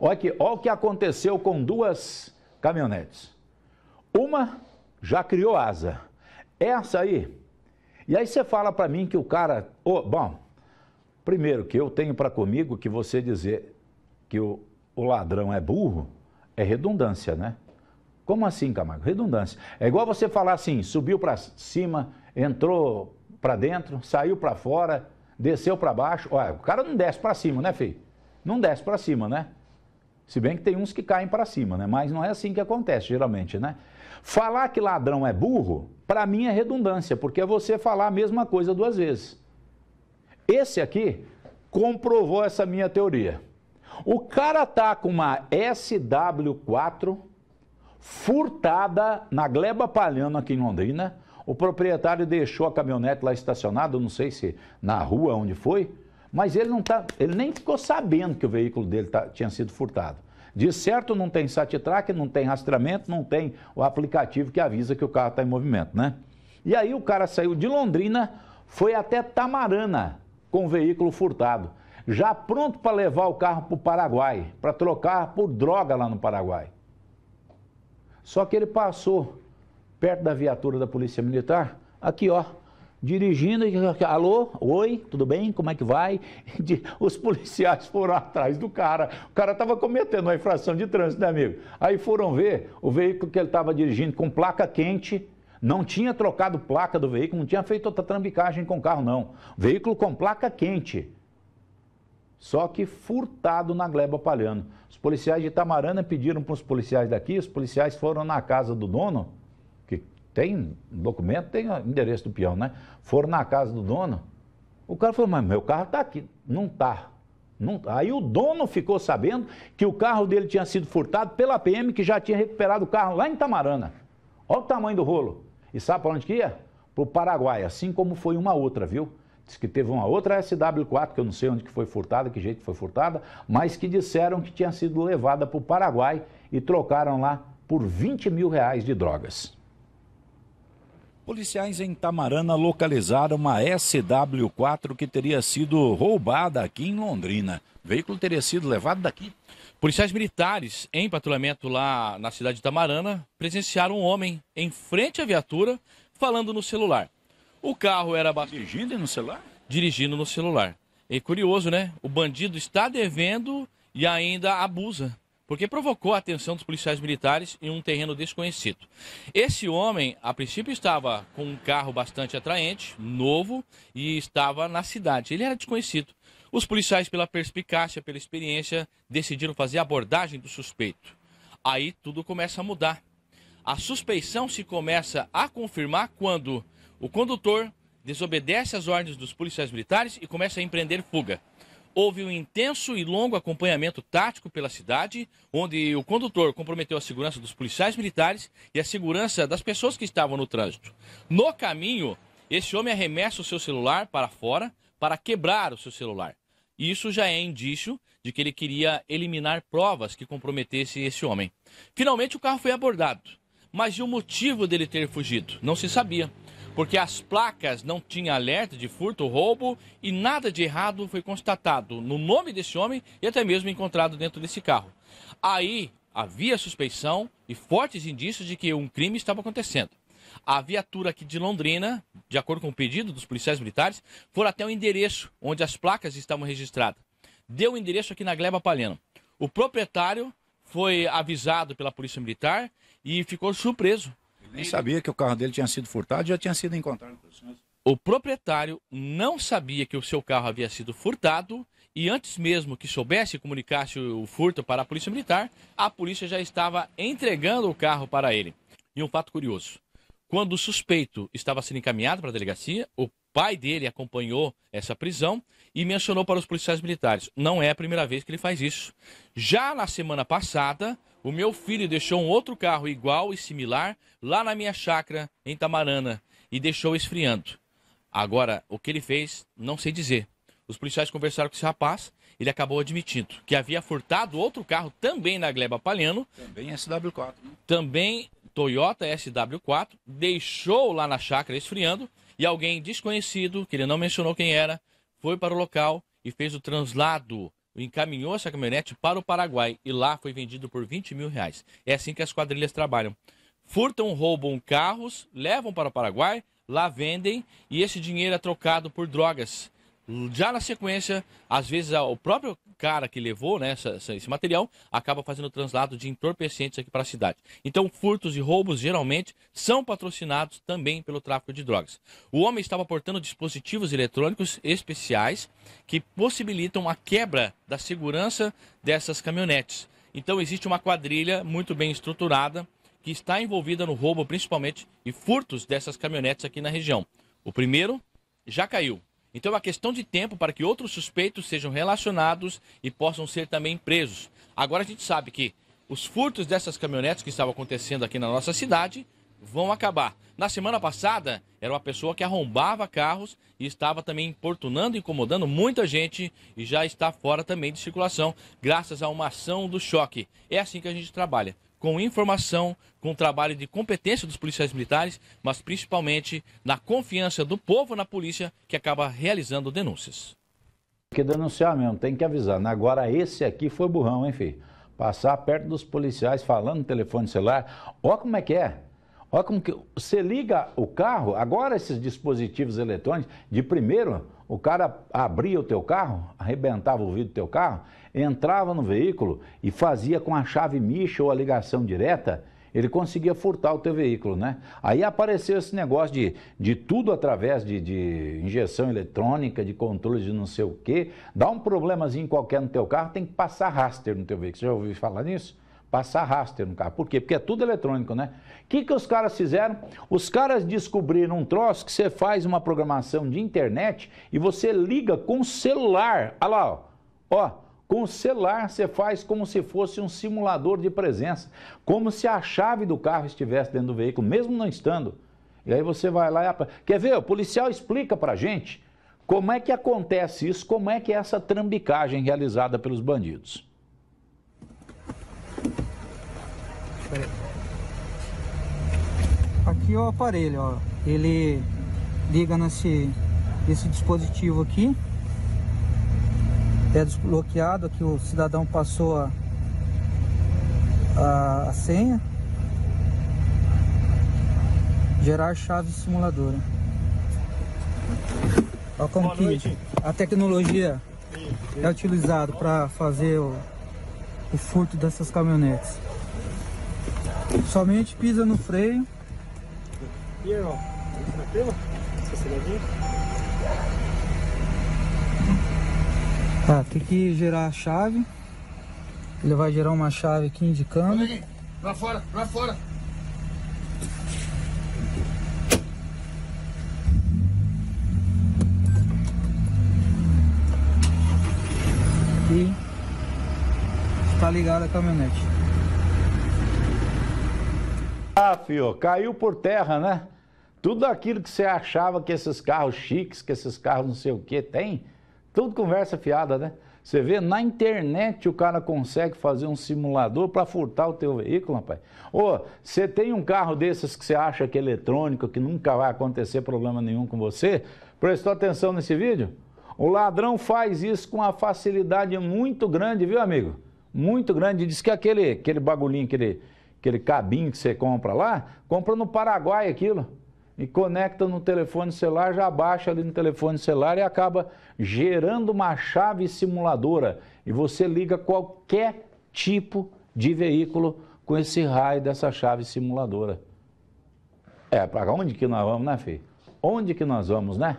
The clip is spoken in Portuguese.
Olha, aqui, olha o que aconteceu com duas caminhonetes. Uma já criou asa. Essa aí. E aí você fala para mim que o cara. Oh, bom, primeiro que eu tenho para comigo que você dizer que o, o ladrão é burro é redundância, né? Como assim, Camargo? Redundância. É igual você falar assim: subiu para cima, entrou para dentro, saiu para fora, desceu para baixo. Olha, o cara não desce para cima, né, filho? Não desce para cima, né? Se bem que tem uns que caem para cima, né? Mas não é assim que acontece, geralmente, né? Falar que ladrão é burro, para mim é redundância, porque é você falar a mesma coisa duas vezes. Esse aqui comprovou essa minha teoria. O cara tá com uma SW4 furtada na Gleba Palhano aqui em Londrina. O proprietário deixou a caminhonete lá estacionada, não sei se na rua onde foi, mas ele não tá, ele nem ficou sabendo que o veículo dele tá, tinha sido furtado. De certo, não tem sat-track, não tem rastreamento, não tem o aplicativo que avisa que o carro está em movimento, né? E aí o cara saiu de Londrina, foi até Tamarana com o veículo furtado, já pronto para levar o carro para o Paraguai, para trocar por droga lá no Paraguai. Só que ele passou perto da viatura da Polícia Militar, aqui ó, dirigindo, alô, oi, tudo bem, como é que vai? Os policiais foram atrás do cara, o cara estava cometendo uma infração de trânsito, né amigo? Aí foram ver o veículo que ele estava dirigindo com placa quente, não tinha trocado placa do veículo, não tinha feito outra trambicagem com o carro, não. Veículo com placa quente, só que furtado na Gleba Palhano. Os policiais de Itamarana pediram para os policiais daqui, os policiais foram na casa do dono, tem documento, tem endereço do peão, né? Foram na casa do dono. O cara falou, mas meu carro está aqui. Não está. Não... Tá. Aí o dono ficou sabendo que o carro dele tinha sido furtado pela PM, que já tinha recuperado o carro lá em Tamarana. Olha o tamanho do rolo. E sabe para onde que ia? Para o Paraguai, assim como foi uma outra, viu? Diz que teve uma outra SW4, que eu não sei onde que foi furtada, que jeito foi furtada, mas que disseram que tinha sido levada para o Paraguai e trocaram lá por 20 mil reais de drogas. Policiais em Tamarana localizaram uma SW4 que teria sido roubada aqui em Londrina. O veículo teria sido levado daqui. Policiais militares em patrulhamento lá na cidade de Tamarana presenciaram um homem em frente à viatura falando no celular. O carro era bastante... dirigindo no celular? Dirigindo no celular. É curioso, né? O bandido está devendo e ainda abusa porque provocou a atenção dos policiais militares em um terreno desconhecido. Esse homem, a princípio, estava com um carro bastante atraente, novo, e estava na cidade. Ele era desconhecido. Os policiais, pela perspicácia, pela experiência, decidiram fazer a abordagem do suspeito. Aí tudo começa a mudar. A suspeição se começa a confirmar quando o condutor desobedece às ordens dos policiais militares e começa a empreender fuga. Houve um intenso e longo acompanhamento tático pela cidade, onde o condutor comprometeu a segurança dos policiais militares e a segurança das pessoas que estavam no trânsito. No caminho, esse homem arremessa o seu celular para fora para quebrar o seu celular. Isso já é indício de que ele queria eliminar provas que comprometessem esse homem. Finalmente, o carro foi abordado, mas o motivo dele ter fugido não se sabia porque as placas não tinham alerta de furto, roubo e nada de errado foi constatado no nome desse homem e até mesmo encontrado dentro desse carro. Aí havia suspeição e fortes indícios de que um crime estava acontecendo. A viatura aqui de Londrina, de acordo com o pedido dos policiais militares, foi até o endereço onde as placas estavam registradas. Deu o endereço aqui na Gleba Palhano. O proprietário foi avisado pela Polícia Militar e ficou surpreso nem sabia que o carro dele tinha sido furtado, já tinha sido encontrado né? O proprietário não sabia que o seu carro havia sido furtado e antes mesmo que soubesse e comunicasse o furto para a polícia militar, a polícia já estava entregando o carro para ele. E um fato curioso, quando o suspeito estava sendo encaminhado para a delegacia, o pai dele acompanhou essa prisão e mencionou para os policiais militares. Não é a primeira vez que ele faz isso. Já na semana passada, o meu filho deixou um outro carro igual e similar lá na minha chácara em Tamarana e deixou esfriando. Agora, o que ele fez, não sei dizer. Os policiais conversaram com esse rapaz, ele acabou admitindo que havia furtado outro carro também na Gleba Palhano. Também SW4. Né? Também Toyota SW4, deixou lá na chácara esfriando e alguém desconhecido, que ele não mencionou quem era, foi para o local e fez o translado encaminhou essa caminhonete para o Paraguai e lá foi vendido por 20 mil reais. É assim que as quadrilhas trabalham. Furtam, roubam carros, levam para o Paraguai, lá vendem e esse dinheiro é trocado por drogas já na sequência, às vezes o próprio cara que levou né, essa, esse material acaba fazendo o translado de entorpecentes aqui para a cidade. Então, furtos e roubos geralmente são patrocinados também pelo tráfico de drogas. O homem estava portando dispositivos eletrônicos especiais que possibilitam a quebra da segurança dessas caminhonetes. Então, existe uma quadrilha muito bem estruturada que está envolvida no roubo, principalmente, e furtos dessas caminhonetes aqui na região. O primeiro já caiu, então é questão de tempo para que outros suspeitos sejam relacionados e possam ser também presos. Agora a gente sabe que os furtos dessas caminhonetes que estavam acontecendo aqui na nossa cidade vão acabar. Na semana passada, era uma pessoa que arrombava carros e estava também importunando, e incomodando muita gente e já está fora também de circulação, graças a uma ação do choque. É assim que a gente trabalha com informação, com trabalho de competência dos policiais militares, mas principalmente na confiança do povo na polícia que acaba realizando denúncias. Tem que denunciar mesmo, tem que avisar. Agora esse aqui foi burrão, hein, filho? Passar perto dos policiais falando no telefone celular, ó como é que é. Olha como que você liga o carro, agora esses dispositivos eletrônicos, de primeiro, o cara abria o teu carro, arrebentava o vidro do teu carro, entrava no veículo e fazia com a chave micha ou a ligação direta, ele conseguia furtar o teu veículo, né? Aí apareceu esse negócio de, de tudo através de, de injeção eletrônica, de controle de não sei o quê. Dá um problemazinho qualquer no teu carro, tem que passar raster no teu veículo. Você já ouviu falar nisso? passar raster no carro. Por quê? Porque é tudo eletrônico, né? O que, que os caras fizeram? Os caras descobriram um troço que você faz uma programação de internet e você liga com celular. Olha lá, ó. ó com o celular você faz como se fosse um simulador de presença, como se a chave do carro estivesse dentro do veículo, mesmo não estando. E aí você vai lá e... Quer ver? O policial explica para gente como é que acontece isso, como é que é essa trambicagem realizada pelos bandidos. Pera aí. Aqui é o aparelho, ó. Ele liga nesse esse dispositivo aqui. É desbloqueado, aqui o cidadão passou a, a, a senha. Gerar chave simuladora. Olha como Boa que noite. a tecnologia é utilizada para fazer o, o furto dessas caminhonetes. Somente pisa no freio. E aí, ó. Tá, tem que gerar a chave. Ele vai gerar uma chave aqui indicando. Olha Pra fora, pra fora. E está ligada a caminhonete. Ah, fio, caiu por terra, né? Tudo aquilo que você achava que esses carros chiques, que esses carros não sei o que tem, tudo conversa fiada, né? Você vê, na internet o cara consegue fazer um simulador para furtar o teu veículo, rapaz. Ô, você tem um carro desses que você acha que é eletrônico, que nunca vai acontecer problema nenhum com você? Prestou atenção nesse vídeo? O ladrão faz isso com uma facilidade muito grande, viu, amigo? Muito grande. Diz que aquele, aquele bagulhinho, aquele aquele cabinho que você compra lá, compra no Paraguai aquilo. E conecta no telefone celular, já baixa ali no telefone celular e acaba gerando uma chave simuladora. E você liga qualquer tipo de veículo com esse raio dessa chave simuladora. É, para onde que nós vamos, né, filho? Onde que nós vamos, né?